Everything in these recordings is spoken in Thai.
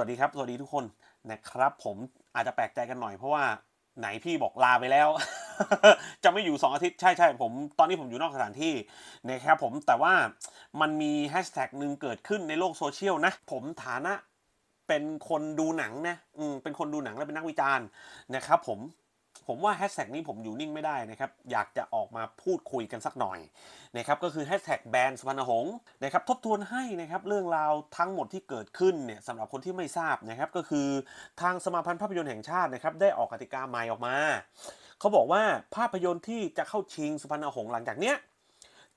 วัสดีครับ สวัสดีทุกคนนะครับผมอาจจะแปลกใจกันหน่อยเพราะว่าไหนพี่บอกลาไปแล้ว จะไม่อยู่ 2 อาทิตย์ ใช่ใช่ผมตอนนี้ผมอยู่นอกสถานที่ นะครับผมแต่ว่ามันมีแฮชแท็กหนึ่งเกิดขึ้นในโลกโซเชียลนะ ผมฐานะเป็นคนดูหนังนะอืมเป็นคนดูหนังและเป็นนักวิจารณ์นะครับผมผมว่าแฮชแท็กนี้ผมอยู่นิ่งไม่ได้นะครับ อยากจะออกมาพูดคุยกันสักหน่อยนะครับก็คือแฮชแท็กแบนสุพรรณหงษ์นะครับทบทวนให้นะครับเรื่องราวทั้งหมดที่เกิดขึ้นเนี่ยสำหรับคนที่ไม่ทราบนะครับก็คือทางสมาพันธ์ภาพยนตร์แห่งชาตินะครับได้ออกกติกาใหม่ออกมา เขาบอกว่าภาพยนตร์ที่จะเข้าชิงสุพรรณหงษ์หลังจากเนี้ย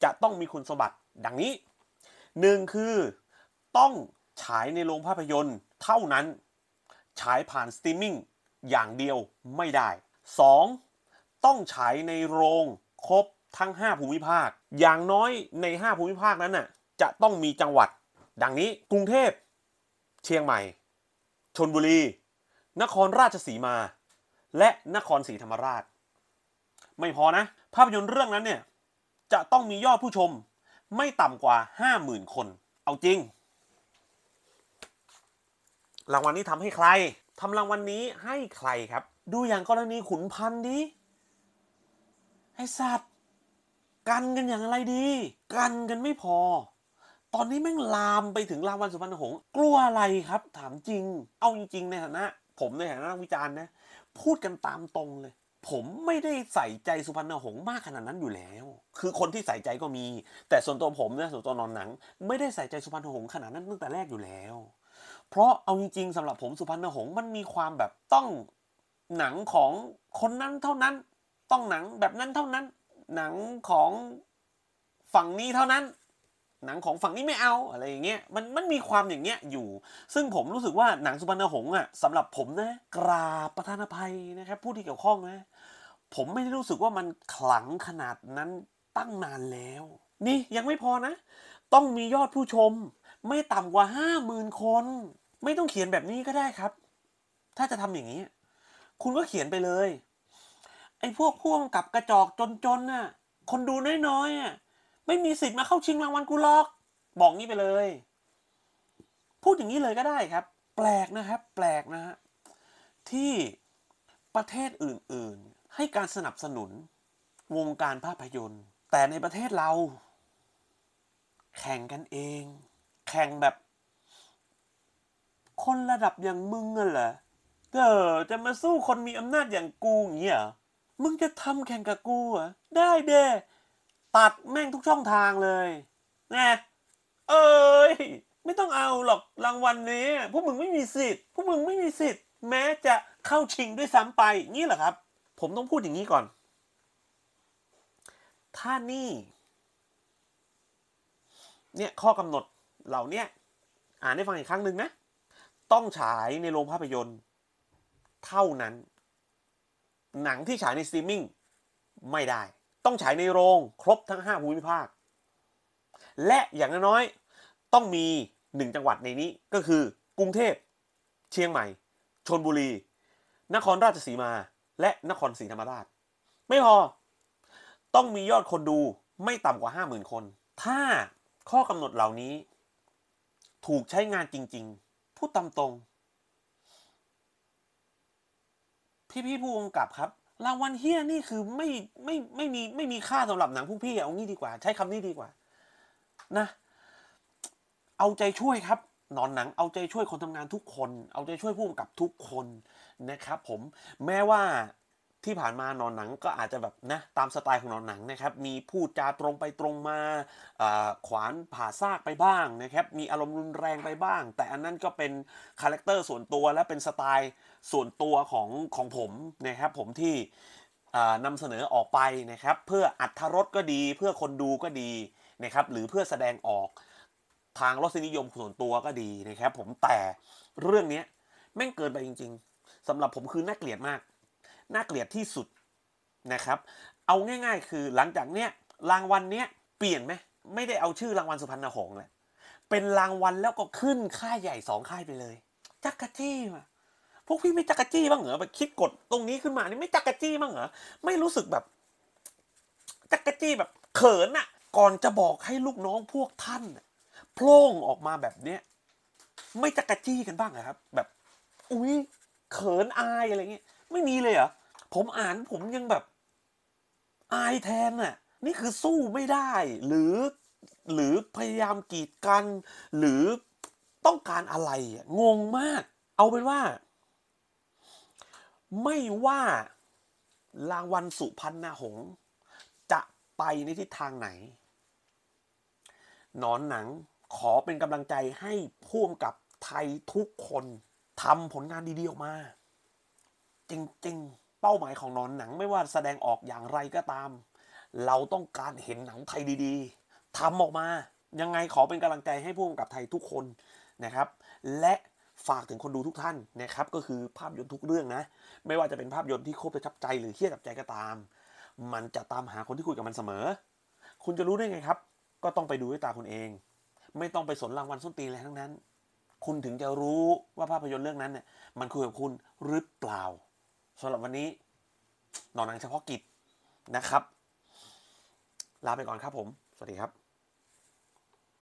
จะต้องมีคุณสมบัติดังนี้หนึ่งคือต้องฉายในโรงภาพยนตร์เท่านั้นฉายผ่านสตรีมมิ่งอย่างเดียวไม่ได้ 2. ต้องฉายในโรงครบทั้ง 5 ภูมิภาค อย่างน้อยใน 5 ภูมิภาคนั้นน่ะจะต้องมีจังหวัด ดังนี้กรุงเทพ เชียงใหม่ ชนบุรี นครราชสีมา และนครศรีธรรมราช ไม่พอนะ ภาพยนตร์เรื่องนั้นเนี่ยจะต้องมียอดผู้ชมไม่ต่ำกว่า 50,000 คนเอาจริงรางวัลนี้ทำให้ใครทำรางวัลนนี้ให้ใครครับดูอย่างกรณีขุนพันธ์ดิไอสัตว์กันกันอย่างไรดี กันกันไม่พอ ตอนนี้แม่งลามไปถึงราวันสุพรรณหงษ์กลัวอะไรครับ ถามจริง เอาจริงในฐานะ ผมในฐานะวิจารณ์นะพูดกันตามตรงเลย ผมไม่ได้ใส่ใจสุพรรณหงษ์มากขนาดนั้นอยู่แล้ว คือคนที่ใส่ใจก็มี แต่ส่วนตัวผมเนี่ยส่วนตัวนอนหนังไม่ได้ใส่ใจสุพรรณหงษ์ขนาดนั้นตั้งแต่แรกอยู่แล้ว เพราะเอาจริงๆสำหรับผมสุพรรณหงษ์มันมีความแบบต้องหนังของคนนั้นเท่านั้น ต้องหนังแบบนั้นเท่านั้น หนังของฝั่งนี้เท่านั้น หนังของฝั่งนี้ไม่เอาอะไรอย่างเงี้ยมันมันมีความอย่างเงี้ยอยู่ ซึ่งผมรู้สึกว่าหนังสุพรรณหงษ์อ่ะสำหรับผมนะกราบประธานภัยนะครับผู้ที่เกี่ยวข้องนะผมไม่ได้รู้สึกว่ามันขลังขนาดนั้นตั้งนานแล้ว นี่ยังไม่พอนะ ต้องมียอดผู้ชม ไม่ต่ำกว่าห้าหมื่นคนไม่ต้องเขียนแบบนี้ก็ได้ครับ ถ้าจะทำอย่างนี้คุณก็เขียนไปเลย ไอ้พวกพ่วงกับกระจอกจนๆน่ะคนดูน้อยๆอ่ะไม่มีสิทธิ์มาเข้าชิงรางวัลกูหรอก บอกงี้ไปเลย พูดอย่างนี้เลยก็ได้ครับ แปลกนะครับ แปลกนะฮะที่ประเทศอื่นๆ ให้การสนับสนุนวงการภาพยนตร์ แต่ในประเทศเรา แข่งกันเอง แข่งแบบ คนระดับอย่างมึงอะเหรอเธอจะมาสู้คนมีอำนาจอย่างกูเงี้ยมึงจะทำแข่งกับกูอ่ะได้เด้ตัดแม่งทุกช่องทางเลยนะเอ้ยไม่ต้องเอาหรอกรางวัลนี้พวกมึงไม่มีสิทธิ์พวกมึงไม่มีสิทธิ์ แม้จะเข้าชิงด้วยซ้ำไปนี่เหรอครับ ผมต้องพูดอย่างนี้ก่อน ถ้านี่เนี่ยข้อกำหนดเหล่านี้อ่านได้ฟังอีกครั้งหนึ่งนะต้องฉายในโรงภาพยนตร์เท่านั้น หนังที่ฉายในสตรีมมิ่ง ไม่ได้ ต้องฉายในโรง ครบทั้ง 5 ภูมิภาค และอย่างน้อย ต้องมี 1 จังหวัดในนี้ก็คือ กรุงเทพ เชียงใหม่ ชนบุรี นครราชสีมา และนครศรีธรรมราช ไม่พอต้องมียอดคนดูไม่ต่ำกว่า 50,000 คน ถ้าข้อกำหนดเหล่านี้ ถูกใช้งานจริงๆพูดตามตรงพี่พี่ผู้กำกับครับ รางวัลเฮียนี่คือไม่ไม่ไม่มีไม่มีค่าสำหรับหนังพวกพี่เอางี้ดีกว่า ใช้คำนี้ดีกว่านะ เอาใจช่วยครับนอนหนัง เอาใจช่วยคนทำงานทุกคน เอาใจช่วยผู้กำกับทุกคนนะครับผมแม้ว่าที่ผ่านมานอนหนังก็อาจจะแบบนะตามสไตล์ของนอนหนังนะครับมีพูดจาตรงไปตรงมาขวานผ่าซากไปบ้างนะครับมีอารมณ์รุนแรงไปบ้าง แต่อันนั้นก็เป็นคาแรคเตอร์ส่วนตัว และเป็นสไตล์ส่วนตัวของของผมนะครับผมที่นำเสนอออกไปนะครับเพื่ออัตรสก็ดี เพื่อคนดูก็ดีนะครับหรือเพื่อแสดงออกทางรสนิยมส่วนตัวก็ดีนะครับผมแต่เรื่องนี้แม่งเกินไปจริงๆสำหรับผมคือน่าเกลียดมากน่าเกลียดที่สุดนะครับ เอาง่ายๆคือ หลังจากเนี้ยรางวัลเนี้ยเปลี่ยนไหมไม่ได้เอาชื่อรางวัลสุพรรณหงษ์แลวเป็นรางวัลแล้วก็ขึ้นค่ายใหญ่สองค่ายไปเลย จักกะจี้มาพวกพี่ไม่จักกะจี้บ้างเหรอไปคิดกดตรงนี้ขึ้นมานี่ไม่จักกะจี้บ้างเหรอไม่รู้สึกแบบจักกะจี้แบบเขินอะก่อนจะบอกให้ลูกน้องพวกท่านโพล่งออกมาแบบเนี้ยไม่จักกะจี้กันบ้างเหรอครับ แบบอุ้ยเขินอายอะไรเงี้ยไม่มีเลยเหรอผมอ่านผมยังแบบ อายแทนน่ะ นี่คือสู้ไม่ได้ หรือ หรือพยายามกีดกัน หรือต้องการอะไรงงมาก เอาเป็นว่า ไม่ว่ารางวัลสุพรรณหงษ์จะไปในทิศทางไหน หนอนหนังขอเป็นกำลังใจให้พ่วงกับไทยทุกคนทำผลงานดีๆออกมา จริงๆเป้าหมายของนอนหนังไม่ว่าแสดงออกอย่างไรก็ตาม เราต้องการเห็นหนังไทยดีๆทำออกมายังไงขอเป็นกำลังใจให้ผู้กำกับไทยทุกคนนะครับ และฝากถึงคนดูทุกท่านนะครับก็คือภาพยนตร์ทุกเรื่องนะไม่ว่าจะเป็นภาพยนตร์ที่โคตรประทับใจหรือเที่ยจับใจก็ตาม มันจะตามหาคนที่คุยกับมันเสมอ คุณจะรู้ได้ไงครับ ก็ต้องไปดูด้วยตาคุณเอง ไม่ต้องไปสนรางวัลส้นตีนอะไรทั้งนั้น คุณถึงจะรู้ว่าภาพยนตร์เรื่องนั้นเนี่ยมันคุยกับคุณหรือเปล่าสำหรับวันนี้หนอนนังเฉพาะกิจนะครับ ลาไปก่อนครับผมสวัสดีครับ